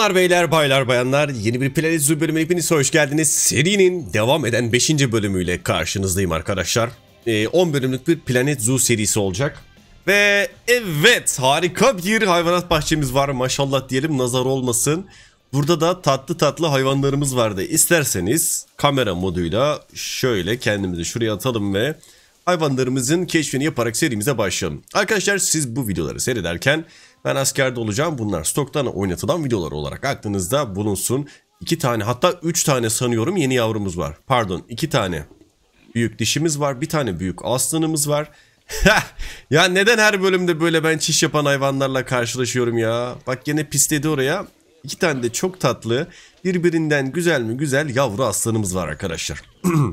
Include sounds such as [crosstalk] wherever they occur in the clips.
Hanımlar, beyler, baylar, bayanlar yeni bir Planet Zoo bölümüne hepiniz hoş geldiniz. Serinin devam eden 5. bölümüyle karşınızdayım arkadaşlar. E, ee, 10 bölümlük bir Planet Zoo serisi olacak. Ve evet harika bir hayvanat bahçemiz var maşallah diyelim nazar olmasın. Burada da tatlı tatlı hayvanlarımız vardı. İsterseniz kamera moduyla şöyle kendimizi şuraya atalım ve hayvanlarımızın keşfini yaparak serimize başlayalım. Arkadaşlar siz bu videoları seyrederken ben askerde olacağım bunlar stoktan oynatılan videolar olarak aklınızda bulunsun. İki tane hatta üç tane sanıyorum yeni yavrumuz var. Pardon iki tane büyük dişimiz var. Bir tane büyük aslanımız var. [laughs] ya neden her bölümde böyle ben çiş yapan hayvanlarla karşılaşıyorum ya? Bak yine pisledi oraya. İki tane de çok tatlı birbirinden güzel mi güzel yavru aslanımız var arkadaşlar.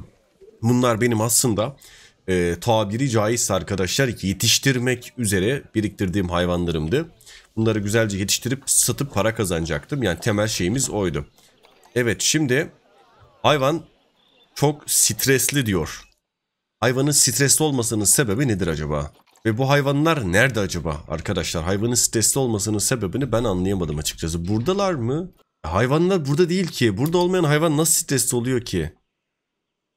[clears throat] Bunlar benim aslında e, tabiri caizse arkadaşlar yetiştirmek üzere biriktirdiğim hayvanlarımdı. Bunları güzelce yetiştirip satıp para kazanacaktım. Yani temel şeyimiz oydu. Evet şimdi hayvan çok stresli diyor. Hayvanın stresli olmasının sebebi nedir acaba? Ve bu hayvanlar nerede acaba arkadaşlar? Hayvanın stresli olmasının sebebini ben anlayamadım açıkçası. Buradalar mı? Hayvanlar burada değil ki. Burada olmayan hayvan nasıl stresli oluyor ki?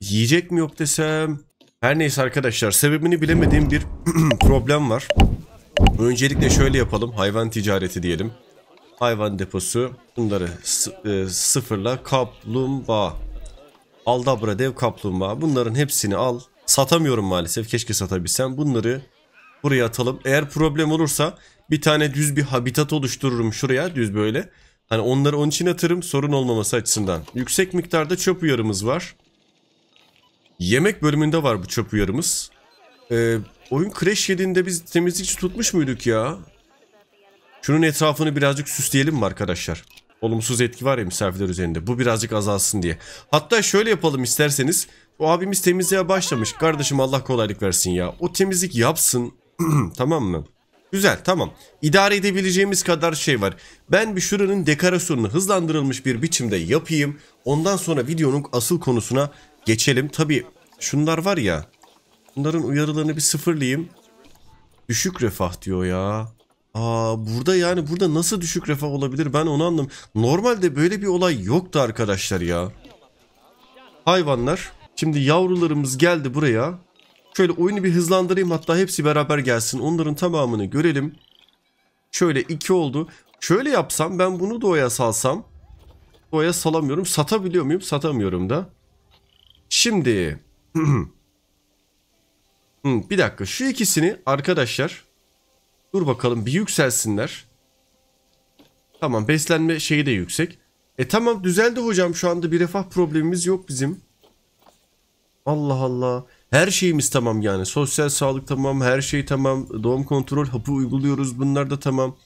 Yiyecek mi yok desem? Her neyse arkadaşlar sebebini bilemediğim bir [clears throat] problem var. Öncelikle şöyle yapalım. Hayvan ticareti diyelim. Hayvan deposu. Bunları e, sıfırla kaplumbağa. Aldabra dev kaplumbağa. Bunların hepsini al. Satamıyorum maalesef. Keşke satabilsem. Bunları buraya atalım. Eğer problem olursa bir tane düz bir habitat oluştururum şuraya. Düz böyle. Hani onları onun için atarım sorun olmaması açısından. Yüksek miktarda çöp uyarımız var. Yemek bölümünde var bu çöp uyarımız. Ee, Oyun crash yediğinde biz temizlikçi tutmuş muyduk ya? Şunun etrafını birazcık süsleyelim mi arkadaşlar? Olumsuz etki var ya misafirler üzerinde. Bu birazcık azalsın diye. Hatta şöyle yapalım isterseniz. O abimiz temizliğe başlamış. Kardeşim Allah kolaylık versin ya. O temizlik yapsın. [clears throat] tamam mı? Güzel tamam. İdare edebileceğimiz kadar şey var. Ben bir şuranın dekorasyonunu hızlandırılmış bir biçimde yapayım. Ondan sonra videonun asıl konusuna geçelim. Tabi şunlar var ya Bunların uyarılarını bir sıfırlayayım. Düşük refah diyor ya. Aa burada yani burada nasıl düşük refah olabilir ben onu anlam. Normalde böyle bir olay yoktu arkadaşlar ya. Hayvanlar. Şimdi yavrularımız geldi buraya. Şöyle oyunu bir hızlandırayım hatta hepsi beraber gelsin. Onların tamamını görelim. Şöyle iki oldu. Şöyle yapsam ben bunu doğaya salsam. Doğaya salamıyorum. Satabiliyor muyum? Satamıyorum da. Şimdi [clears throat] Hmm, bir dakika şu ikisini arkadaşlar dur bakalım bir yükselsinler. Tamam beslenme şeyi de yüksek. E tamam düzeldi hocam şu anda bir refah problemimiz yok bizim. Allah Allah. Her şeyimiz tamam yani. Sosyal sağlık tamam, her şey tamam. Doğum kontrol hapı uyguluyoruz. Bunlar da tamam.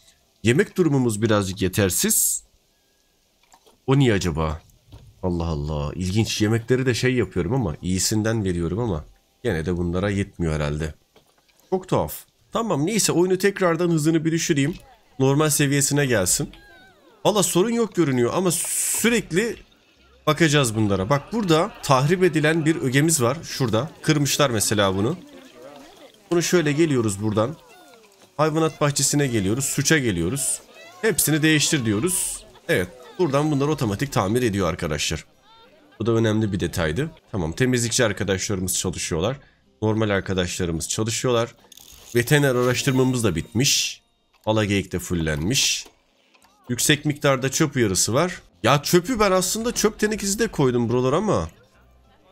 Yemek durumumuz birazcık yetersiz. O niye acaba? Allah Allah. İlginç yemekleri de şey yapıyorum ama iyisinden veriyorum ama. Gene de bunlara yetmiyor herhalde. Çok tuhaf. Tamam neyse oyunu tekrardan hızını bir düşüreyim. Normal seviyesine gelsin. Valla sorun yok görünüyor ama sürekli bakacağız bunlara. Bak burada tahrip edilen bir ögemiz var. Şurada. Kırmışlar mesela bunu. Bunu şöyle geliyoruz buradan. Hayvanat bahçesine geliyoruz. Suça geliyoruz. Hepsini değiştir diyoruz. Evet. Buradan bunlar otomatik tamir ediyor arkadaşlar. Bu da önemli bir detaydı. Tamam temizlikçi arkadaşlarımız çalışıyorlar. Normal arkadaşlarımız çalışıyorlar. Veteriner araştırmamız da bitmiş. Alageyik de fullenmiş. Yüksek miktarda çöp uyarısı var. Ya çöpü ben aslında çöp tenekesi de koydum buralar ama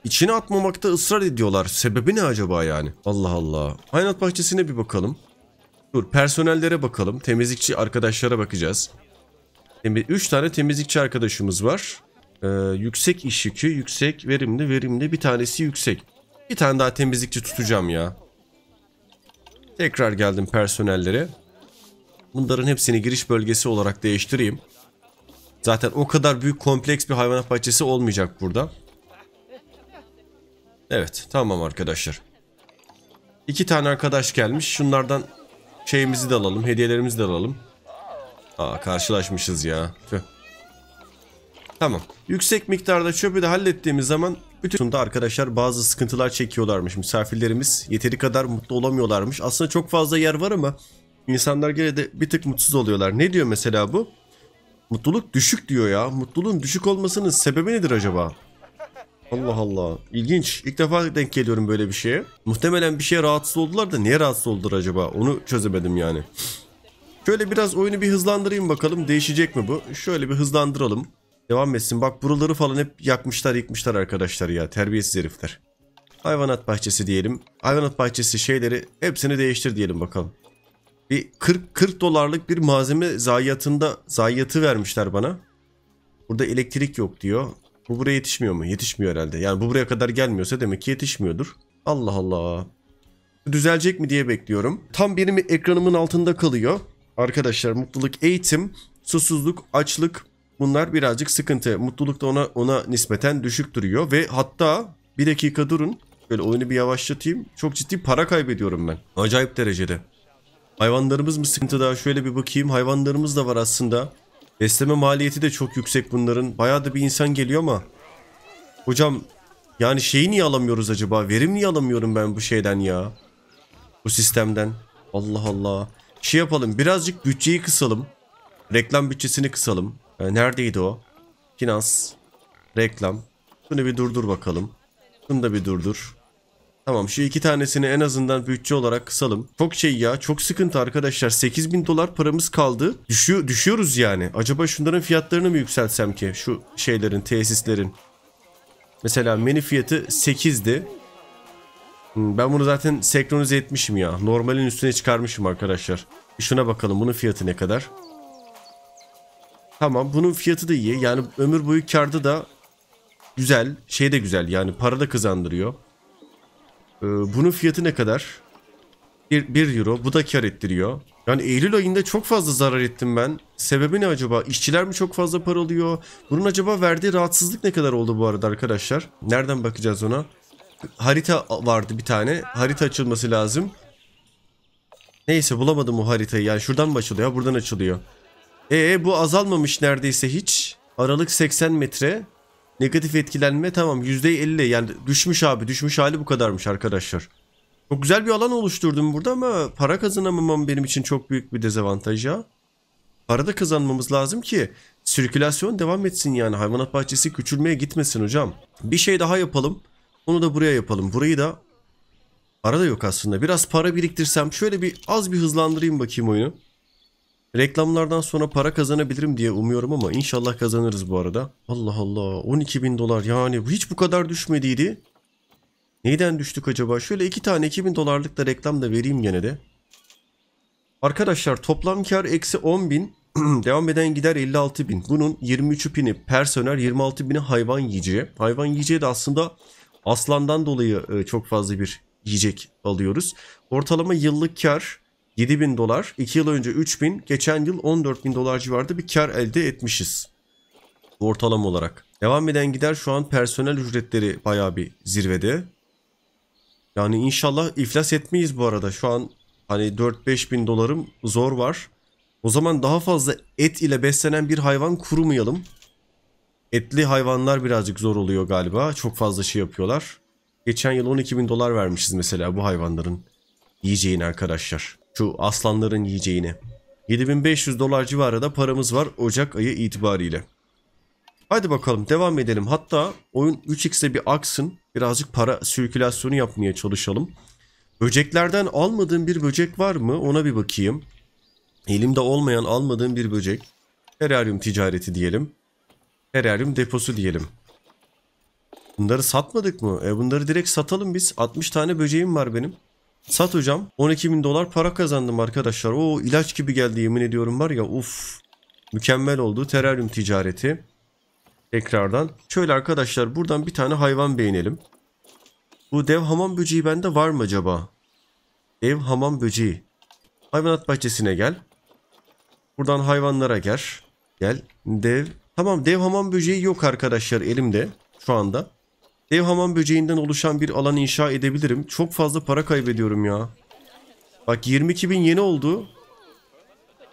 içine atmamakta ısrar ediyorlar. Sebebi ne acaba yani? Allah Allah. Hayvanat bahçesine bir bakalım. Dur personellere bakalım. Temizlikçi arkadaşlara bakacağız. 3 tane temizlikçi arkadaşımız var. Ee, yüksek iş yükü, yüksek, verimli, verimli. Bir tanesi yüksek. Bir tane daha temizlikçi tutacağım ya. Tekrar geldim personellere. Bunların hepsini giriş bölgesi olarak değiştireyim. Zaten o kadar büyük kompleks bir hayvanat bahçesi olmayacak burada. Evet tamam arkadaşlar. İki tane arkadaş gelmiş. Şunlardan şeyimizi de alalım. Hediyelerimizi de alalım. Aa karşılaşmışız ya. Tüh. Tamam. Yüksek miktarda çöpü de hallettiğimiz zaman bütün de arkadaşlar bazı sıkıntılar çekiyorlarmış. Misafirlerimiz yeteri kadar mutlu olamıyorlarmış. Aslında çok fazla yer var ama insanlar gene de bir tık mutsuz oluyorlar. Ne diyor mesela bu? Mutluluk düşük diyor ya. Mutluluğun düşük olmasının sebebi nedir acaba? Allah Allah. İlginç. İlk defa denk geliyorum böyle bir şeye. Muhtemelen bir şeye rahatsız oldular da niye rahatsız oldular acaba? Onu çözemedim yani. Şöyle biraz oyunu bir hızlandırayım bakalım. Değişecek mi bu? Şöyle bir hızlandıralım. Devam etsin. Bak buraları falan hep yakmışlar yıkmışlar arkadaşlar ya. Terbiyesiz herifler. Hayvanat bahçesi diyelim. Hayvanat bahçesi şeyleri hepsini değiştir diyelim bakalım. Bir 40, 40 dolarlık bir malzeme zayiatında zayiatı vermişler bana. Burada elektrik yok diyor. Bu buraya yetişmiyor mu? Yetişmiyor herhalde. Yani bu buraya kadar gelmiyorsa demek ki yetişmiyordur. Allah Allah. Düzelecek mi diye bekliyorum. Tam benim ekranımın altında kalıyor. Arkadaşlar mutluluk eğitim, susuzluk, açlık, Bunlar birazcık sıkıntı. Mutluluk da ona, ona nispeten düşük duruyor ve hatta bir dakika durun. Böyle oyunu bir yavaşlatayım. Çok ciddi para kaybediyorum ben. Acayip derecede. Hayvanlarımız mı sıkıntı daha Şöyle bir bakayım. Hayvanlarımız da var aslında. Besleme maliyeti de çok yüksek bunların. Bayağı da bir insan geliyor ama. Hocam yani şeyi niye alamıyoruz acaba? Verim niye alamıyorum ben bu şeyden ya? Bu sistemden. Allah Allah. Şey yapalım birazcık bütçeyi kısalım. Reklam bütçesini kısalım. E, neredeydi o? Finans. Reklam. Bunu bir durdur bakalım. Bunu da bir durdur. Tamam şu iki tanesini en azından bütçe olarak kısalım. Çok şey ya çok sıkıntı arkadaşlar. 8000 dolar paramız kaldı. Düşüyor, düşüyoruz yani. Acaba şunların fiyatlarını mı yükseltsem ki? Şu şeylerin tesislerin. Mesela menü fiyatı 8'di. Hmm, ben bunu zaten senkronize etmişim ya. Normalin üstüne çıkarmışım arkadaşlar. Şuna bakalım bunun fiyatı ne kadar? Tamam bunun fiyatı da iyi. Yani ömür boyu karda da güzel. Şey de güzel yani para da kazandırıyor. Ee, bunun fiyatı ne kadar? 1 euro. Bu da kar ettiriyor. Yani Eylül ayında çok fazla zarar ettim ben. Sebebi ne acaba? İşçiler mi çok fazla para alıyor? Bunun acaba verdiği rahatsızlık ne kadar oldu bu arada arkadaşlar? Nereden bakacağız ona? Harita vardı bir tane. Harita açılması lazım. Neyse bulamadım o haritayı. Yani şuradan mı açılıyor? Buradan açılıyor. Ee bu azalmamış neredeyse hiç. Aralık 80 metre. Negatif etkilenme tamam %50 yani düşmüş abi düşmüş hali bu kadarmış arkadaşlar. Çok güzel bir alan oluşturdum burada ama para kazanamamam benim için çok büyük bir dezavantaj ya. Para da kazanmamız lazım ki sirkülasyon devam etsin yani hayvanat bahçesi küçülmeye gitmesin hocam. Bir şey daha yapalım. Onu da buraya yapalım. Burayı da para da yok aslında. Biraz para biriktirsem şöyle bir az bir hızlandırayım bakayım oyunu. Reklamlardan sonra para kazanabilirim diye umuyorum ama inşallah kazanırız bu arada. Allah Allah 12 bin dolar yani hiç bu kadar düşmediydi. Neyden düştük acaba? Şöyle iki tane 2 bin dolarlık da reklam da vereyim gene de. Arkadaşlar toplam kar eksi 10 bin. [clears throat] Devam eden gider 56 bin. Bunun 23 bini personel 26 bini hayvan yiyeceği. Hayvan yiyeceği de aslında aslandan dolayı e, çok fazla bir yiyecek alıyoruz. Ortalama yıllık kar 7 bin dolar, 2 yıl önce 3 bin, geçen yıl 14 bin dolar civarında bir kar elde etmişiz. Ortalama olarak. Devam eden gider şu an personel ücretleri baya bir zirvede. Yani inşallah iflas etmeyiz bu arada. Şu an hani 4-5 bin dolarım zor var. O zaman daha fazla et ile beslenen bir hayvan kurumayalım. Etli hayvanlar birazcık zor oluyor galiba. Çok fazla şey yapıyorlar. Geçen yıl 12 bin dolar vermişiz mesela bu hayvanların yiyeceğini arkadaşlar. Şu aslanların yiyeceğini. 7500 dolar civarı da paramız var Ocak ayı itibariyle. Hadi bakalım devam edelim. Hatta oyun 3x'e bir aksın. Birazcık para sirkülasyonu yapmaya çalışalım. Böceklerden almadığım bir böcek var mı? Ona bir bakayım. Elimde olmayan almadığım bir böcek. Teraryum ticareti diyelim. Teraryum deposu diyelim. Bunları satmadık mı? E bunları direkt satalım biz. 60 tane böceğim var benim. Sat hocam. 12 bin dolar para kazandım arkadaşlar. O ilaç gibi geldi yemin ediyorum var ya. Uf. Mükemmel oldu. Teraryum ticareti. Tekrardan. Şöyle arkadaşlar buradan bir tane hayvan beğenelim. Bu dev hamam böceği bende var mı acaba? Dev hamam böceği. Hayvanat bahçesine gel. Buradan hayvanlara gel. Gel. Dev. Tamam dev hamam böceği yok arkadaşlar elimde şu anda. Dev hamam böceğinden oluşan bir alan inşa edebilirim. Çok fazla para kaybediyorum ya. Bak 22 bin yeni oldu.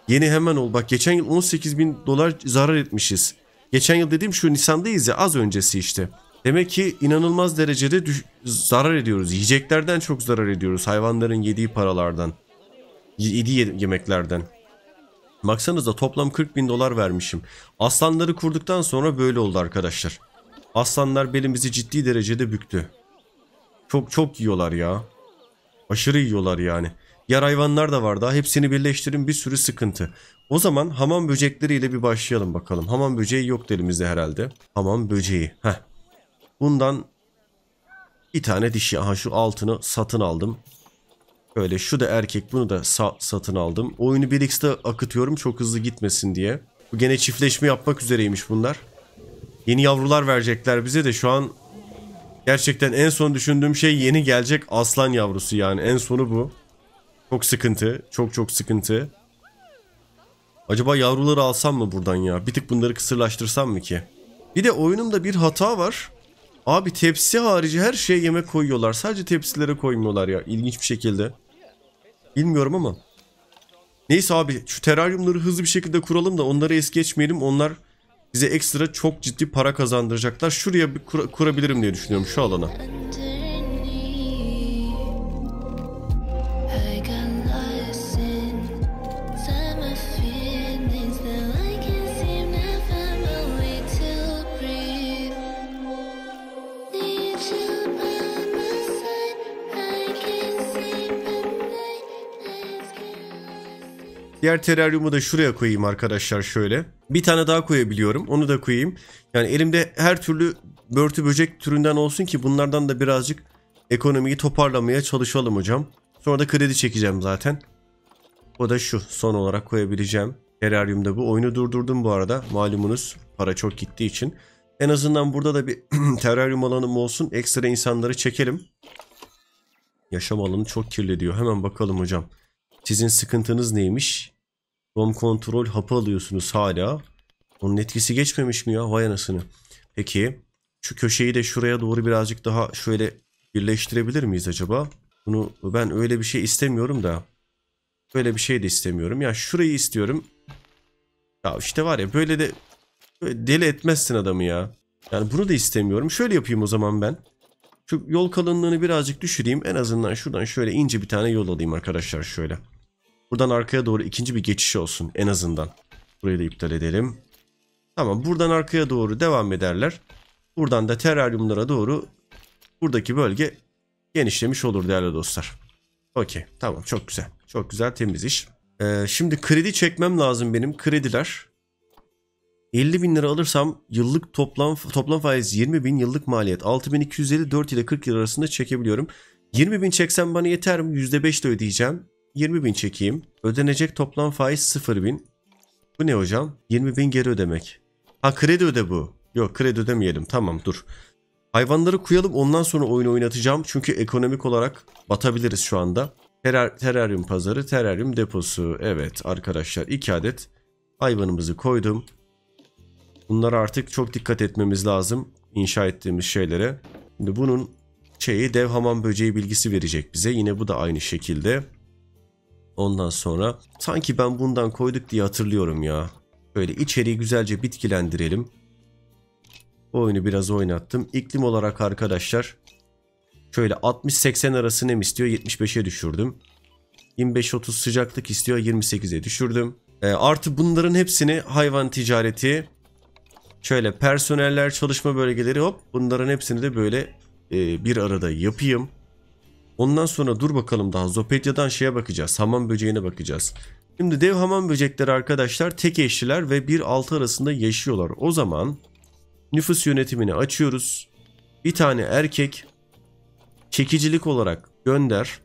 Yeni hemen ol. Bak geçen yıl 18 bin dolar zarar etmişiz. Geçen yıl dediğim şu Nisan'dayız ya az öncesi işte. Demek ki inanılmaz derecede zarar ediyoruz. Yiyeceklerden çok zarar ediyoruz. Hayvanların yediği paralardan. Yediği yemeklerden. Baksanıza toplam 40 bin dolar vermişim. Aslanları kurduktan sonra böyle oldu arkadaşlar. Aslanlar belimizi ciddi derecede büktü. Çok çok yiyorlar ya. Aşırı yiyorlar yani. Yer hayvanlar da var daha. Hepsini birleştirin bir sürü sıkıntı. O zaman hamam böcekleriyle bir başlayalım bakalım. Hamam böceği yok elimizde herhalde. Hamam böceği. Heh. Bundan bir tane dişi. Aha şu altını satın aldım. Öyle. şu da erkek bunu da sa satın aldım. Oyunu 1x'de akıtıyorum çok hızlı gitmesin diye. Bu gene çiftleşme yapmak üzereymiş bunlar. Yeni yavrular verecekler bize de şu an gerçekten en son düşündüğüm şey yeni gelecek aslan yavrusu yani. En sonu bu. Çok sıkıntı. Çok çok sıkıntı. Acaba yavruları alsam mı buradan ya? Bir tık bunları kısırlaştırsam mı ki? Bir de oyunumda bir hata var. Abi tepsi harici her şeye yemek koyuyorlar. Sadece tepsilere koymuyorlar ya. İlginç bir şekilde. Bilmiyorum ama. Neyse abi şu teraryumları hızlı bir şekilde kuralım da onları es geçmeyelim. Onlar bize ekstra çok ciddi para kazandıracaklar. Şuraya bir kur kurabilirim diye düşünüyorum şu alana. Diğer teraryumu da şuraya koyayım arkadaşlar şöyle. Bir tane daha koyabiliyorum. Onu da koyayım. Yani elimde her türlü börtü böcek türünden olsun ki bunlardan da birazcık ekonomiyi toparlamaya çalışalım hocam. Sonra da kredi çekeceğim zaten. O da şu son olarak koyabileceğim. Teraryumda bu. Oyunu durdurdum bu arada. Malumunuz para çok gittiği için. En azından burada da bir [clears throat] teraryum alanım olsun. Ekstra insanları çekelim. Yaşam alanı çok kirli diyor. Hemen bakalım hocam. Sizin sıkıntınız neymiş? Rom kontrol hapı alıyorsunuz hala. Onun etkisi geçmemiş mi ya? Vay anasını. Peki. Şu köşeyi de şuraya doğru birazcık daha şöyle birleştirebilir miyiz acaba? Bunu ben öyle bir şey istemiyorum da. Böyle bir şey de istemiyorum. Ya şurayı istiyorum. Ya işte var ya böyle de böyle deli etmezsin adamı ya. Yani bunu da istemiyorum. Şöyle yapayım o zaman ben. Şu yol kalınlığını birazcık düşüreyim. En azından şuradan şöyle ince bir tane yol alayım arkadaşlar şöyle. Buradan arkaya doğru ikinci bir geçiş olsun en azından. Burayı da iptal edelim. Tamam buradan arkaya doğru devam ederler. Buradan da teraryumlara doğru buradaki bölge genişlemiş olur değerli dostlar. Okey tamam çok güzel. Çok güzel temiz iş. Ee, şimdi kredi çekmem lazım benim. Krediler. 50 bin lira alırsam yıllık toplam toplam faiz 20 bin yıllık maliyet 6254 ile 40 yıl arasında çekebiliyorum. 20 bin çeksem bana yeter mi? %5 de ödeyeceğim. 20 bin çekeyim. Ödenecek toplam faiz 0 bin. Bu ne hocam? 20 bin geri ödemek. Ha kredi öde bu. Yok kredi ödemeyelim. Tamam dur. Hayvanları kuyalım ondan sonra oyunu oynatacağım. Çünkü ekonomik olarak batabiliriz şu anda. Terar teraryum pazarı, teraryum deposu. Evet arkadaşlar 2 adet hayvanımızı koydum. Bunlara artık çok dikkat etmemiz lazım inşa ettiğimiz şeylere. Şimdi bunun şeyi dev hamam böceği bilgisi verecek bize. Yine bu da aynı şekilde. Ondan sonra sanki ben bundan koyduk diye hatırlıyorum ya. Böyle içeriği güzelce bitkilendirelim. Bu oyunu biraz oynattım. İklim olarak arkadaşlar şöyle 60-80 arası nem istiyor 75'e düşürdüm. 25-30 sıcaklık istiyor 28'e düşürdüm. E, artı bunların hepsini hayvan ticareti Şöyle personeller, çalışma bölgeleri hop bunların hepsini de böyle e, bir arada yapayım. Ondan sonra dur bakalım daha Zopedya'dan şeye bakacağız. Hamam böceğine bakacağız. Şimdi dev hamam böcekleri arkadaşlar tek eşliler ve bir altı arasında yaşıyorlar. O zaman nüfus yönetimini açıyoruz. Bir tane erkek çekicilik olarak gönder.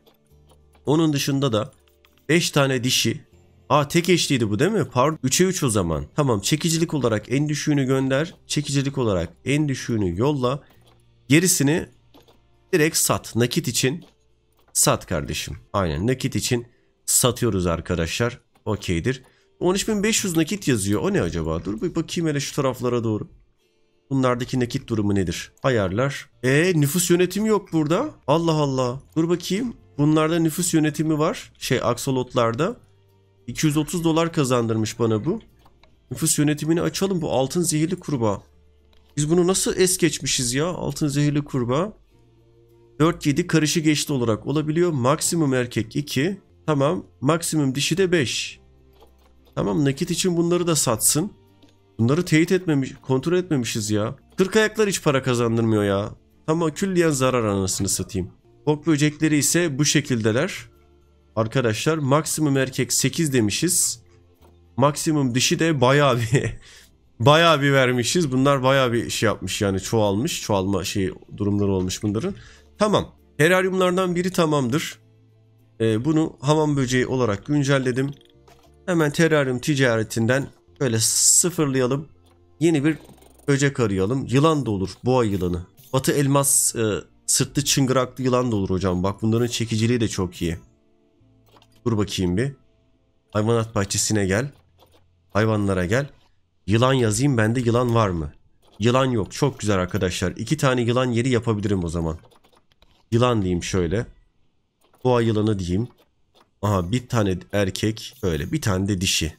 Onun dışında da 5 tane dişi Aa tek eşliydi bu değil mi? Pardon 3'e 3 o zaman. Tamam çekicilik olarak en düşüğünü gönder. Çekicilik olarak en düşüğünü yolla. Gerisini direkt sat. Nakit için sat kardeşim. Aynen nakit için satıyoruz arkadaşlar. Okeydir. 13.500 nakit yazıyor. O ne acaba? Dur bir bakayım hele şu taraflara doğru. Bunlardaki nakit durumu nedir? Ayarlar. E nüfus yönetimi yok burada. Allah Allah. Dur bakayım. Bunlarda nüfus yönetimi var. Şey aksolotlarda. 230 dolar kazandırmış bana bu. Nüfus yönetimini açalım bu altın zehirli kurbağa. Biz bunu nasıl es geçmişiz ya altın zehirli kurbağa. 4-7 karışı geçti olarak olabiliyor. Maksimum erkek 2. Tamam maksimum dişi de 5. Tamam nakit için bunları da satsın. Bunları teyit etmemiş, kontrol etmemişiz ya. 40 ayaklar hiç para kazandırmıyor ya. Tamam külliyen zarar anasını satayım. Bok böcekleri ise bu şekildeler. Arkadaşlar maksimum erkek 8 demişiz. Maksimum dişi de bayağı bir [laughs] bayağı bir vermişiz. Bunlar bayağı bir şey yapmış yani çoğalmış. Çoğalma şey durumları olmuş bunların. Tamam. Teraryumlardan biri tamamdır. Ee, bunu hamam böceği olarak güncelledim. Hemen teraryum ticaretinden böyle sıfırlayalım. Yeni bir böcek arayalım. Yılan da olur. Boğa yılanı. Batı elmas e, sırtlı çıngıraklı yılan da olur hocam. Bak bunların çekiciliği de çok iyi. Dur bakayım bir. Hayvanat bahçesine gel. Hayvanlara gel. Yılan yazayım bende yılan var mı? Yılan yok. Çok güzel arkadaşlar. İki tane yılan yeri yapabilirim o zaman. Yılan diyeyim şöyle. Boğa yılanı diyeyim. Aha bir tane erkek. öyle bir tane de dişi.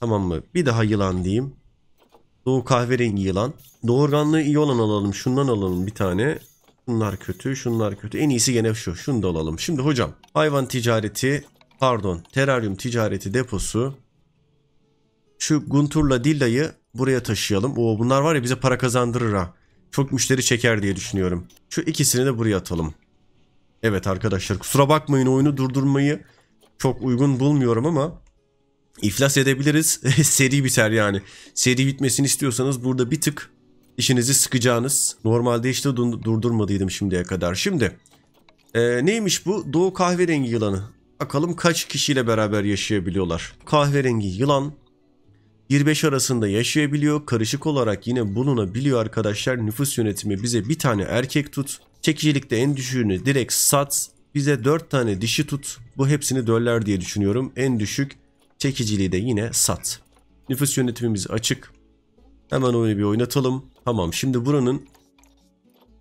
Tamam mı? Bir daha yılan diyeyim. Doğu kahverengi yılan. Doğurganlığı iyi olan alalım. Şundan alalım bir tane. Şunlar kötü, şunlar kötü. En iyisi gene şu. Şunu da alalım. Şimdi hocam hayvan ticareti pardon teraryum ticareti deposu şu Guntur'la Dilla'yı buraya taşıyalım. Oo bunlar var ya bize para kazandırır ha. Çok müşteri çeker diye düşünüyorum. Şu ikisini de buraya atalım. Evet arkadaşlar kusura bakmayın oyunu durdurmayı çok uygun bulmuyorum ama iflas edebiliriz. [laughs] seri biter yani. Seri bitmesini istiyorsanız burada bir tık İşinizi sıkacağınız. Normalde işte durdurmadıydım şimdiye kadar. Şimdi e, neymiş bu? Doğu kahverengi yılanı. Bakalım kaç kişiyle beraber yaşayabiliyorlar. Kahverengi yılan 25 arasında yaşayabiliyor. Karışık olarak yine bulunabiliyor arkadaşlar. Nüfus yönetimi bize bir tane erkek tut. Çekicilikte en düşüğünü direkt sat. Bize 4 tane dişi tut. Bu hepsini döller diye düşünüyorum. En düşük çekiciliği de yine sat. Nüfus yönetimimiz açık. Hemen oyunu bir oynatalım. Tamam şimdi buranın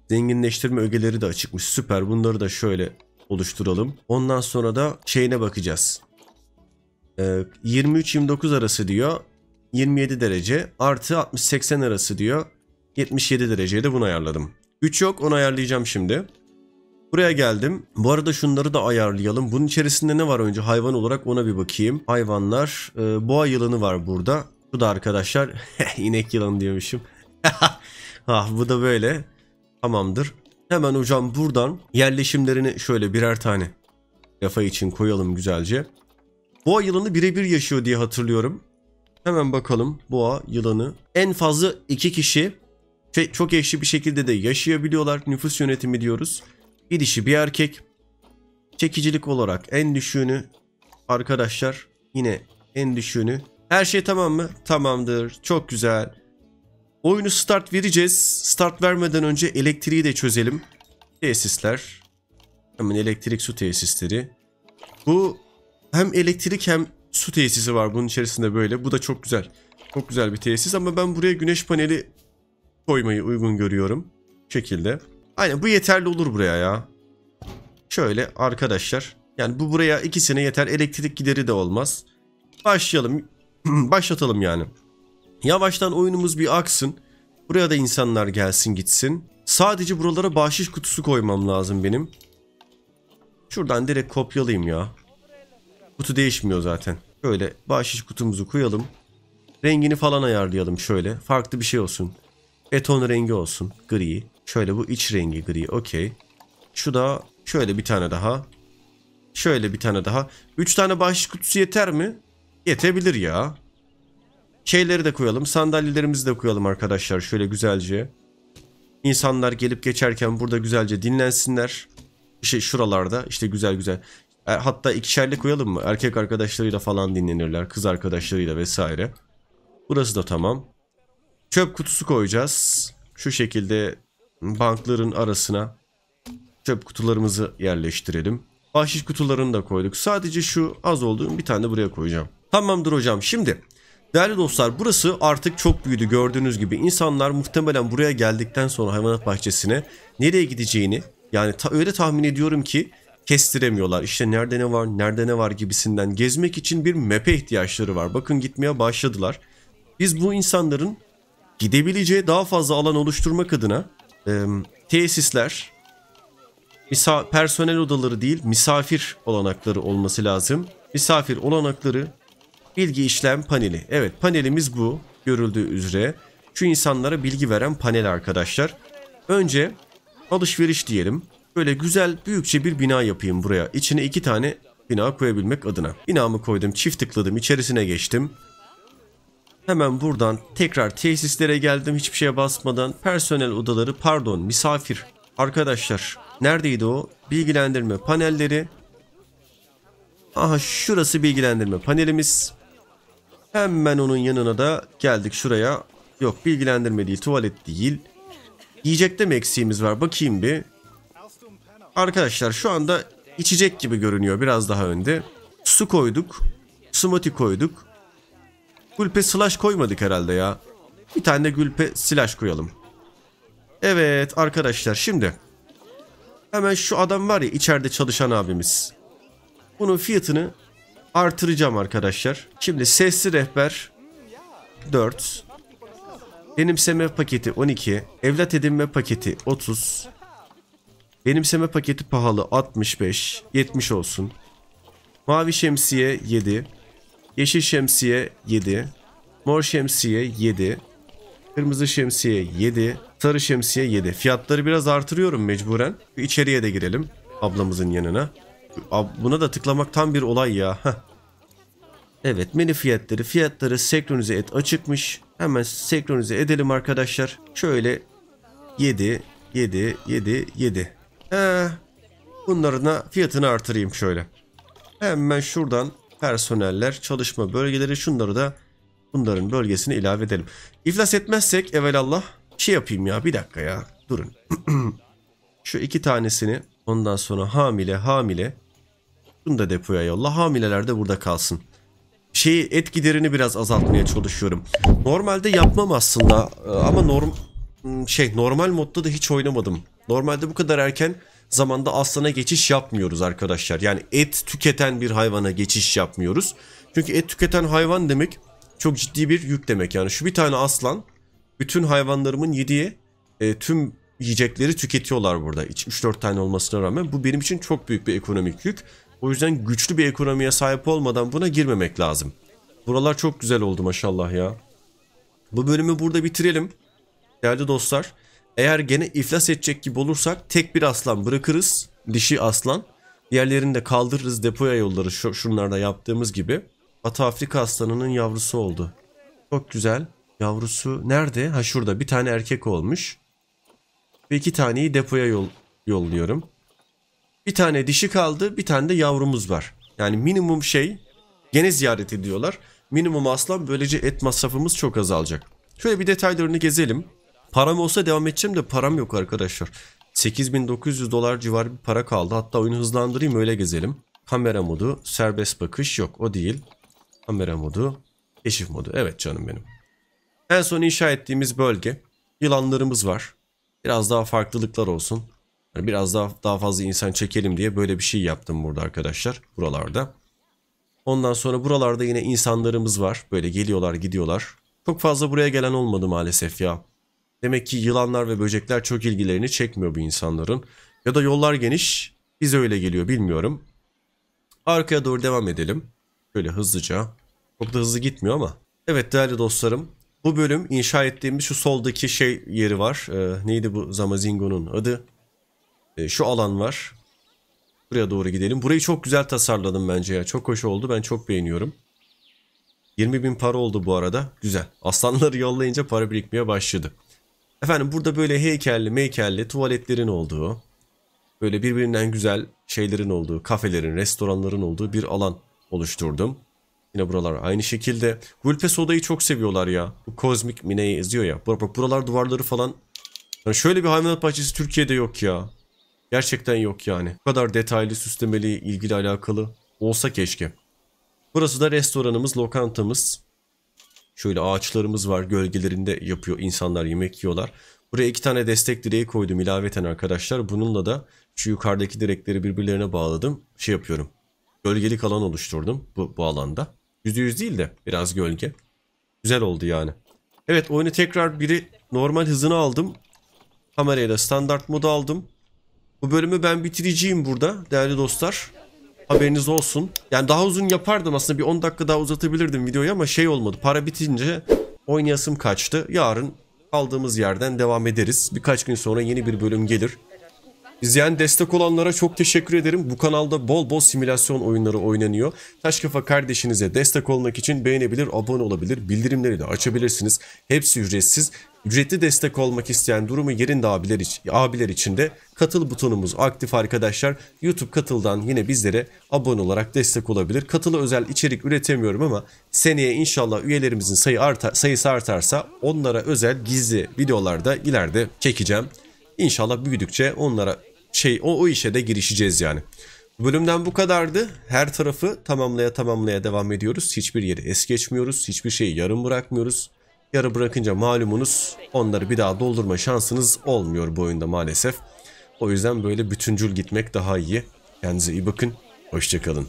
zenginleştirme ögeleri de açıkmış. Süper bunları da şöyle oluşturalım. Ondan sonra da şeyine bakacağız. Ee, 23-29 arası diyor. 27 derece artı 60-80 arası diyor. 77 dereceye de bunu ayarladım. 3 yok onu ayarlayacağım şimdi. Buraya geldim. Bu arada şunları da ayarlayalım. Bunun içerisinde ne var önce hayvan olarak ona bir bakayım. Hayvanlar. E, boğa yılanı var burada. Bu da arkadaşlar [laughs] inek yılan diyormuşum. [laughs] ah bu da böyle. Tamamdır. Hemen hocam buradan yerleşimlerini şöyle birer tane lafa için koyalım güzelce. Boğa yılanı birebir yaşıyor diye hatırlıyorum. Hemen bakalım boğa yılanı. En fazla iki kişi ve çok eşli bir şekilde de yaşayabiliyorlar. Nüfus yönetimi diyoruz. Bir dişi bir erkek. Çekicilik olarak en düşüğünü arkadaşlar yine en düşüğünü her şey tamam mı? Tamamdır. Çok güzel. Oyunu start vereceğiz. Start vermeden önce elektriği de çözelim. Tesisler. Hemen elektrik su tesisleri. Bu hem elektrik hem su tesisi var bunun içerisinde böyle. Bu da çok güzel. Çok güzel bir tesis ama ben buraya güneş paneli koymayı uygun görüyorum. Bu şekilde. Aynen bu yeterli olur buraya ya. Şöyle arkadaşlar. Yani bu buraya ikisine yeter. Elektrik gideri de olmaz. Başlayalım. [clears throat] başlatalım yani. Yavaştan oyunumuz bir aksın. Buraya da insanlar gelsin gitsin. Sadece buralara bahşiş kutusu koymam lazım benim. Şuradan direkt kopyalayayım ya. Kutu değişmiyor zaten. Şöyle bahşiş kutumuzu koyalım. Rengini falan ayarlayalım şöyle. Farklı bir şey olsun. Beton rengi olsun. Gri. Şöyle bu iç rengi gri. Okey. Şu da şöyle bir tane daha. Şöyle bir tane daha. Üç tane bahşiş kutusu yeter mi? Yetebilir ya. Şeyleri de koyalım. Sandalyelerimizi de koyalım arkadaşlar. Şöyle güzelce. İnsanlar gelip geçerken burada güzelce dinlensinler. Şey şuralarda işte güzel güzel. E, hatta ikişerli koyalım mı? Erkek arkadaşlarıyla falan dinlenirler. Kız arkadaşlarıyla vesaire. Burası da tamam. Çöp kutusu koyacağız. Şu şekilde bankların arasına çöp kutularımızı yerleştirelim. Bahşiş kutularını da koyduk. Sadece şu az olduğum bir tane de buraya koyacağım. Tamamdır hocam şimdi Değerli dostlar burası artık çok büyüdü gördüğünüz gibi. insanlar muhtemelen buraya geldikten sonra hayvanat bahçesine nereye gideceğini yani ta öyle tahmin ediyorum ki kestiremiyorlar. İşte nerede ne var, nerede ne var gibisinden gezmek için bir map'e ihtiyaçları var. Bakın gitmeye başladılar. Biz bu insanların gidebileceği daha fazla alan oluşturmak adına e, tesisler, personel odaları değil misafir olanakları olması lazım. Misafir olanakları Bilgi işlem paneli. Evet panelimiz bu. Görüldüğü üzere. Şu insanlara bilgi veren panel arkadaşlar. Önce alışveriş diyelim. Böyle güzel büyükçe bir bina yapayım buraya. İçine iki tane bina koyabilmek adına. Binamı koydum. Çift tıkladım. içerisine geçtim. Hemen buradan tekrar tesislere geldim hiçbir şeye basmadan. Personel odaları pardon misafir. Arkadaşlar neredeydi o? Bilgilendirme panelleri. Aha şurası bilgilendirme panelimiz. Hemen onun yanına da geldik şuraya. Yok bilgilendirme değil tuvalet değil. Yiyecekte mi eksiğimiz var bakayım bir. Arkadaşlar şu anda içecek gibi görünüyor biraz daha önde. Su koyduk. Smoothie koyduk. Gülpe slash koymadık herhalde ya. Bir tane de gülpe slash koyalım. Evet arkadaşlar şimdi. Hemen şu adam var ya içeride çalışan abimiz. Bunun fiyatını artıracağım arkadaşlar. Şimdi sesli rehber 4. Benimseme paketi 12. Evlat edinme paketi 30. Benimseme paketi pahalı 65. 70 olsun. Mavi şemsiye 7. Yeşil şemsiye 7. Mor şemsiye 7. Kırmızı şemsiye 7. Sarı şemsiye 7. Fiyatları biraz artırıyorum mecburen. İçeriye de girelim ablamızın yanına buna da tıklamak tam bir olay ya. Heh. Evet menü fiyatları. Fiyatları senkronize et açıkmış. Hemen senkronize edelim arkadaşlar. Şöyle 7, 7, 7, 7. Ee, bunların da fiyatını artırayım şöyle. Hemen şuradan personeller, çalışma bölgeleri şunları da bunların bölgesine ilave edelim. İflas etmezsek evvelallah şey yapayım ya bir dakika ya durun. [clears throat] Şu iki tanesini ondan sonra hamile hamile bunu da depoya yolla. Hamileler de burada kalsın. Şeyi et giderini biraz azaltmaya çalışıyorum. Normalde yapmam aslında e, ama norm hmm, şey normal modda da hiç oynamadım. Normalde bu kadar erken zamanda aslana geçiş yapmıyoruz arkadaşlar. Yani et tüketen bir hayvana geçiş yapmıyoruz. Çünkü et tüketen hayvan demek çok ciddi bir yük demek. Yani şu bir tane aslan bütün hayvanlarımın yediği e, tüm yiyecekleri tüketiyorlar burada. 3-4 tane olmasına rağmen bu benim için çok büyük bir ekonomik yük. O yüzden güçlü bir ekonomiye sahip olmadan buna girmemek lazım. Buralar çok güzel oldu maşallah ya. Bu bölümü burada bitirelim. Değerli dostlar. Eğer gene iflas edecek gibi olursak tek bir aslan bırakırız. Dişi aslan. Diğerlerini de kaldırırız depoya yollarız şunlarda yaptığımız gibi. Batı Afrika aslanının yavrusu oldu. Çok güzel. Yavrusu nerede? Ha şurada bir tane erkek olmuş. Ve iki taneyi depoya yol yolluyorum. Bir tane dişi kaldı bir tane de yavrumuz var. Yani minimum şey gene ziyaret ediyorlar. Minimum aslan böylece et masrafımız çok azalacak. Şöyle bir detaylarını gezelim. Param olsa devam edeceğim de param yok arkadaşlar. 8900 dolar civarı bir para kaldı. Hatta oyunu hızlandırayım öyle gezelim. Kamera modu, serbest bakış yok o değil. Kamera modu, keşif modu. Evet canım benim. En son inşa ettiğimiz bölge. Yılanlarımız var. Biraz daha farklılıklar olsun. Hani biraz daha daha fazla insan çekelim diye böyle bir şey yaptım burada arkadaşlar buralarda. Ondan sonra buralarda yine insanlarımız var. Böyle geliyorlar gidiyorlar. Çok fazla buraya gelen olmadı maalesef ya. Demek ki yılanlar ve böcekler çok ilgilerini çekmiyor bu insanların. Ya da yollar geniş. Bize öyle geliyor bilmiyorum. Arkaya doğru devam edelim. Şöyle hızlıca. Çok da hızlı gitmiyor ama. Evet değerli dostlarım. Bu bölüm inşa ettiğimiz şu soldaki şey yeri var. Ee, neydi bu Zamazingo'nun adı? E, şu alan var. Buraya doğru gidelim. Burayı çok güzel tasarladım bence ya. Çok hoş oldu. Ben çok beğeniyorum. 20 bin para oldu bu arada. Güzel. Aslanları yollayınca para birikmeye başladı. Efendim burada böyle heykelli meykelli tuvaletlerin olduğu, böyle birbirinden güzel şeylerin olduğu, kafelerin, restoranların olduğu bir alan oluşturdum. Yine buralar aynı şekilde. Gulpes odayı çok seviyorlar ya. Bu kozmik mineyi izliyor ya. Bak buralar duvarları falan. Yani şöyle bir hayvanat bahçesi Türkiye'de yok ya. Gerçekten yok yani. Bu kadar detaylı süslemeli ilgili alakalı olsa keşke. Burası da restoranımız, lokantamız. Şöyle ağaçlarımız var. Gölgelerinde yapıyor insanlar yemek yiyorlar. Buraya iki tane destek direği koydum ilaveten arkadaşlar. Bununla da şu yukarıdaki direkleri birbirlerine bağladım. Şey yapıyorum. Gölgelik alan oluşturdum bu, bu alanda. %100 değil de biraz gölge. Güzel oldu yani. Evet oyunu tekrar biri normal hızını aldım. Kamerayla standart modu aldım. Bu bölümü ben bitireceğim burada değerli dostlar. Haberiniz olsun. Yani daha uzun yapardım aslında bir 10 dakika daha uzatabilirdim videoyu ama şey olmadı. Para bitince oynayasım kaçtı. Yarın kaldığımız yerden devam ederiz. Birkaç gün sonra yeni bir bölüm gelir. İzleyen destek olanlara çok teşekkür ederim. Bu kanalda bol bol simülasyon oyunları oynanıyor. Taşkafa kardeşinize destek olmak için beğenebilir, abone olabilir, bildirimleri de açabilirsiniz. Hepsi ücretsiz. Ücretli destek olmak isteyen durumu yerinde abiler, iç, abiler için de katıl butonumuz aktif arkadaşlar. YouTube katıldan yine bizlere abone olarak destek olabilir. Katılı özel içerik üretemiyorum ama seneye inşallah üyelerimizin sayı arta, sayısı artarsa onlara özel gizli videolarda ileride çekeceğim. İnşallah büyüdükçe onlara şey o, o işe de girişeceğiz yani. Bölümden bu kadardı. Her tarafı tamamlaya tamamlaya devam ediyoruz. Hiçbir yeri es geçmiyoruz. Hiçbir şeyi yarım bırakmıyoruz. Yarı bırakınca malumunuz onları bir daha doldurma şansınız olmuyor bu oyunda maalesef. O yüzden böyle bütüncül gitmek daha iyi. Kendinize iyi bakın. Hoşçakalın.